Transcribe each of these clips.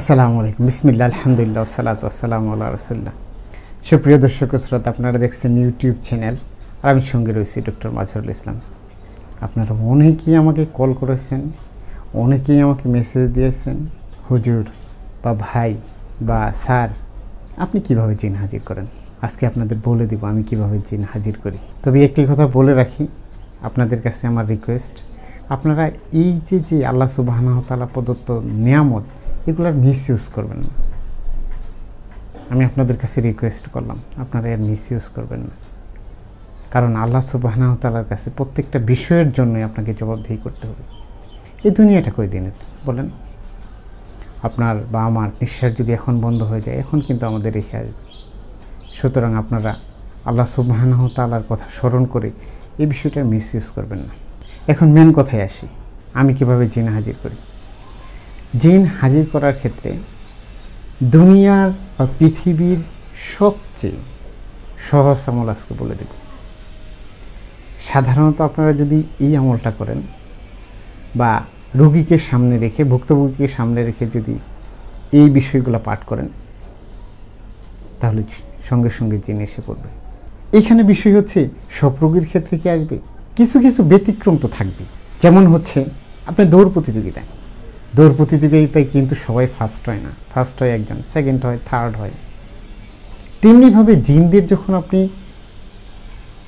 আসসালামু আলাইকুম বিসমিল্লা আলহামদুলিল্লাহ সালাত আসসালাম আল্লাহ রসুল্লাহ সুপ্রিয় দর্শক শ্রোতা আপনারা দেখছেন ইউটিউব চ্যানেল আর আমি সঙ্গে রয়েছি ডক্টর মাজহরুল ইসলাম আপনারা অনেকেই আমাকে কল করেছেন অনেকেই আমাকে মেসেজ দিয়েছেন হুজুর বা ভাই বা স্যার আপনি কিভাবে জিন হাজির করেন আজকে আপনাদের বলে দিব আমি কিভাবে জিন হাজির করি তবে একটি কথা বলে রাখি আপনাদের কাছে আমার রিকোয়েস্ট আপনারা এই যে যে আল্লাহ তালা প্রদত্ত নিয়ামত আর মিস ইউজ করবেন না আমি আপনাদের কাছে রিকোয়েস্ট করলাম আপনারা এর মিস ইউজ করবেন না কারণ আল্লাহ তালার কাছে প্রত্যেকটা বিষয়ের জন্যই আপনাকে জবাবদিহি করতে হবে এই দুনিয়াটা কই দিনের বলেন আপনার বা আমার নিঃশ্বাস যদি এখন বন্ধ হয়ে যায় এখন কিন্তু আমাদের রেখে আসবে সুতরাং আপনারা আল্লাহ সুবাহ তালার কথা স্মরণ করে এই বিষয়টা মিস ইউজ করবেন না এখন মেন কথায় আসি আমি কিভাবে জিনা হাজির করি জিন হাজির করার ক্ষেত্রে দুনিয়ার বা পৃথিবীর সবচেয়ে সহজ আমল আজকে বলে দেব সাধারণত আপনারা যদি এই আমলটা করেন বা রুগীকে সামনে রেখে ভুক্তভোগীকে সামনে রেখে যদি এই বিষয়গুলো পাঠ করেন তাহলে সঙ্গে সঙ্গে জিন এসে পড়বে এখানে বিষয় হচ্ছে সব রোগীর ক্ষেত্রে কি আসবে কিছু কিছু ব্যতিক্রম তো থাকবে যেমন হচ্ছে আপনার দৌড় প্রতিযোগিতায় দৌড় প্রতিযোগিতায় কিন্তু সবাই ফার্স্ট হয় না ফার্স্ট হয় একজন সেকেন্ড হয় থার্ড হয় তেমনিভাবে জিনদের যখন আপনি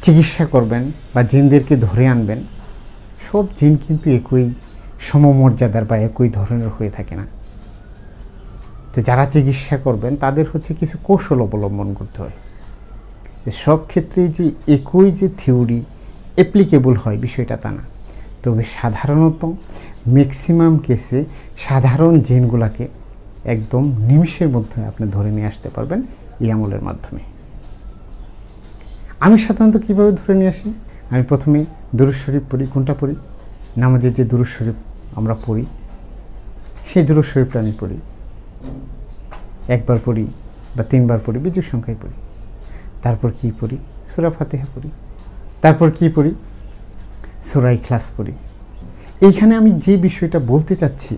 চিকিৎসা করবেন বা জিনদেরকে ধরে আনবেন সব জিন কিন্তু একই সমমর্যাদার বা একই ধরনের হয়ে থাকে না তো যারা চিকিৎসা করবেন তাদের হচ্ছে কিছু কৌশল অবলম্বন করতে হয় যে সব ক্ষেত্রেই যে একই যে থিওরি অ্যাপ্লিকেবল হয় বিষয়টা তা না তবে সাধারণত ম্যাক্সিমাম কেসে সাধারণ জিনগুলোকে একদম নিমিষের মধ্যে আপনি ধরে নিয়ে আসতে পারবেন এই আমলের মাধ্যমে আমি সাধারণত কীভাবে ধরে নিয়ে আসি আমি প্রথমে দুরুজ শরীফ পড়ি কোনটা পড়ি নামাজের যে দুরুজ শরীফ আমরা পড়ি সেই দুরুজ শরীফটা আমি পড়ি একবার পড়ি বা তিনবার পড়ি বিজুর সংখ্যায় পড়ি তারপর কি পড়ি সুরা ফাতেহা পড়ি তারপর কি পড়ি সুরাই ক্লাস পড়ি এইখানে আমি যে বিষয়টা বলতে চাচ্ছি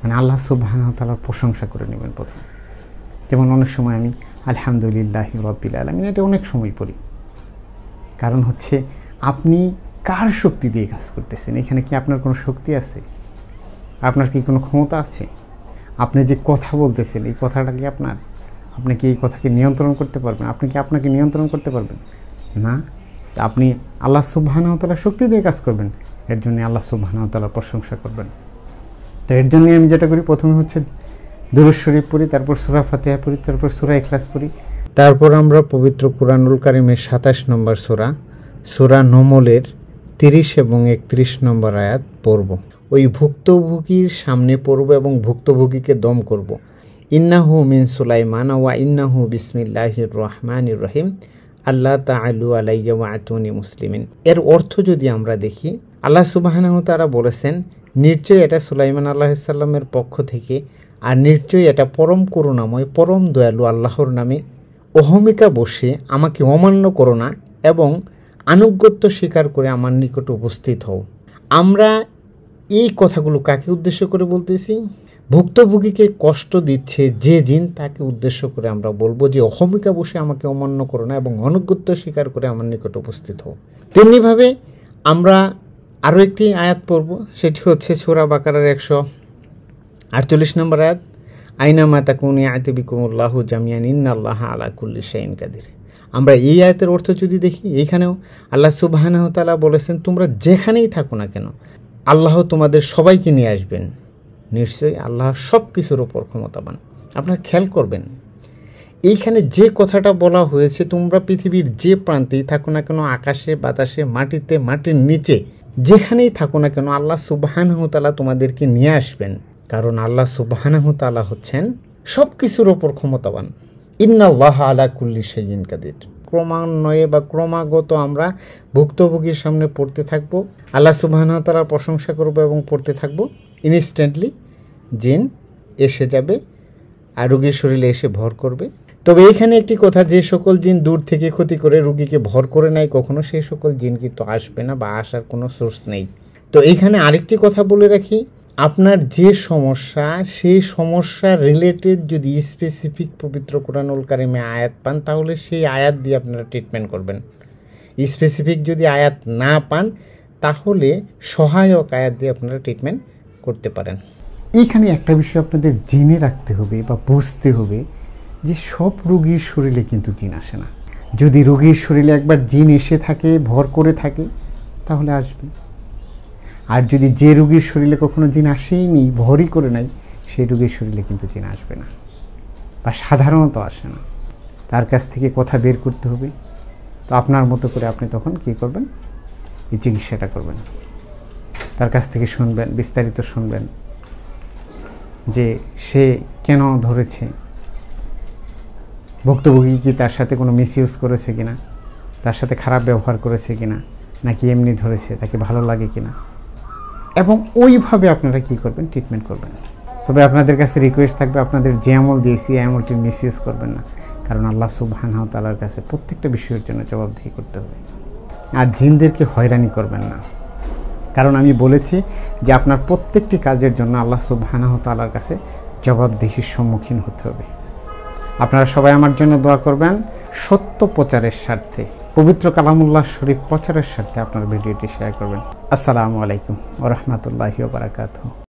মানে আল্লাহ সুবাহানতালার প্রশংসা করে নেবেন প্রথমে যেমন অনেক সময় আমি আলহামদুলিল্লাহ রব্বিল আলমিন এটা অনেক সময় পড়ি কারণ হচ্ছে আপনি কার শক্তি দিয়ে কাজ করতেছেন এখানে কি আপনার কোনো শক্তি আছে আপনার কি কোনো ক্ষমতা আছে আপনি যে কথা বলতেছেন এই কথাটা কি আপনার আপনি কি এই কথাকে নিয়ন্ত্রণ করতে পারবেন আপনি কি আপনাকে নিয়ন্ত্রণ করতে পারবেন না আপনি আল্লাহ সুবাহানতলা শক্তি দিয়ে কাজ করবেন এর জন্য আল্লাহ সুবাহতালার প্রশংসা করবেন তো এর জন্যই আমি যেটা করি প্রথমে হচ্ছে দুরুজ শরীফ পড়ি তারপর সুরা ফাতেহা পড়ি তারপর সুরা এখলাস পড়ি তারপর আমরা পবিত্র কোরআনুল কারিমের সাতাশ নম্বর সুরা সুরা নমলের তিরিশ এবং একত্রিশ নম্বর আয়াত পড়ব ওই ভুক্তভোগীর সামনে পড়ব এবং ভুক্তভোগীকে দম করব ইন্নাহু মিন সুলাইমান ওয়া ইন্নাহু বিসমিল্লাহির রহমানির রহিম আল্লাহ তা আলু আলাইয়া ওয়া আতুনি মুসলিমিন এর অর্থ যদি আমরা দেখি আল্লাহ সুবাহানাহ তারা বলেছেন নিশ্চয়ই এটা সুলাইমান আল্লাহিসাল্লামের পক্ষ থেকে আর নিশ্চয়ই এটা পরম করুণাময় পরম দয়ালু আল্লাহর নামে অহমিকা বসে আমাকে অমান্য করো না এবং আনুগত্য স্বীকার করে আমার নিকট উপস্থিত হও আমরা এই কথাগুলো কাকে উদ্দেশ্য করে বলতেছি ভুক্তভোগীকে কষ্ট দিচ্ছে যে জিন তাকে উদ্দেশ্য করে আমরা বলবো যে অহমিকা বসে আমাকে অমান্য করো না এবং অনুগত্য স্বীকার করে আমার নিকট উপস্থিত হও তেমনিভাবে আমরা আরও একটি আয়াত পড়ব সেটি হচ্ছে সোরা বাকারার একশো আটচল্লিশ নম্বর আয়াত আইনা মাতা কুনি আয়তবি কুমুল্লাহ জামিয়ান আল্লাহ আলা কুল্লি শাইন কাদির আমরা এই আয়াতের অর্থ যদি দেখি এইখানেও আল্লাহ সুবাহানাহতালা বলেছেন তোমরা যেখানেই থাকো না কেন আল্লাহ তোমাদের সবাইকে নিয়ে আসবেন নিশ্চয়ই আল্লাহ সব কিছুর ওপর ক্ষমতাবান আপনারা খেয়াল করবেন এইখানে যে কথাটা বলা হয়েছে তোমরা পৃথিবীর যে প্রান্তেই থাকো না কেন আকাশে বাতাসে মাটিতে মাটির নিচে যেখানেই থাকো না কেন আল্লাহ সুবাহানহতালা তোমাদেরকে নিয়ে আসবেন কারণ আল্লাহ সুবাহানহতালা হচ্ছেন সব কিছুর ওপর ক্ষমতাবান ইন্নাল্লাহ আলা কুল্লি সেদিন কাদের ক্রমান্বয়ে বা ক্রমাগত আমরা ভুক্তভোগীর সামনে পড়তে থাকব আল্লাহ সুবাহানহতালার প্রশংসা করব এবং পড়তে থাকব ইনস্ট্যান্টলি জিন এসে যাবে আর শরীরে এসে ভর করবে তবে এখানে একটি কথা যে সকল জিন দূর থেকে ক্ষতি করে রুগীকে ভর করে নেয় কখনো সেই সকল জিন কিন্তু আসবে না বা আসার কোনো সোর্স নেই তো এখানে আরেকটি কথা বলে রাখি আপনার যে সমস্যা সেই সমস্যা রিলেটেড যদি স্পেসিফিক পবিত্র কোরআনুল কারিমে আয়াত পান তাহলে সেই আয়াত দিয়ে আপনারা ট্রিটমেন্ট করবেন স্পেসিফিক যদি আয়াত না পান তাহলে সহায়ক আয়াত দিয়ে আপনারা ট্রিটমেন্ট করতে পারেন এখানে একটা বিষয় আপনাদের জেনে রাখতে হবে বা বুঝতে হবে যে সব রুগীর শরীরে কিন্তু জিন আসে না যদি রুগীর শরীরে একবার জিন এসে থাকে ভর করে থাকে তাহলে আসবে আর যদি যে রুগীর শরীরে কখনো জিন আসেইনি ভরই করে নাই সেই রুগীর শরীরে কিন্তু জিন আসবে না বা সাধারণত আসে না তার কাছ থেকে কথা বের করতে হবে তো আপনার মতো করে আপনি তখন কী করবেন এই চিকিৎসাটা করবেন তার কাছ থেকে শুনবেন বিস্তারিত শুনবেন যে সে কেন ধরেছে ভুক্তভোগী কি তার সাথে কোনো ইউজ করেছে কিনা তার সাথে খারাপ ব্যবহার করেছে কিনা নাকি এমনি ধরেছে তাকে ভালো লাগে কিনা এবং ওইভাবে আপনারা কি করবেন ট্রিটমেন্ট করবেন তবে আপনাদের কাছে রিকোয়েস্ট থাকবে আপনাদের যে আমল দিয়েছি এই মিস ইউজ করবেন না কারণ আল্লাহ সুবহান তালার কাছে প্রত্যেকটা বিষয়ের জন্য জবাবদিহি করতে হবে আর জিনদেরকে হয়রানি করবেন না কারণ আমি বলেছি যে আপনার প্রত্যেকটি কাজের জন্য আল্লাহ সুবহানাহ তালার কাছে জবাবদিহির সম্মুখীন হতে হবে আপনারা সবাই আমার জন্য দোয়া করবেন সত্য প্রচারের স্বার্থে পবিত্র কালামুল্লাহ শরীফ প্রচারের স্বার্থে আপনার ভিডিওটি শেয়ার করবেন আসসালামু আলাইকুম ও রহমতুল্লাহি বারাকাতু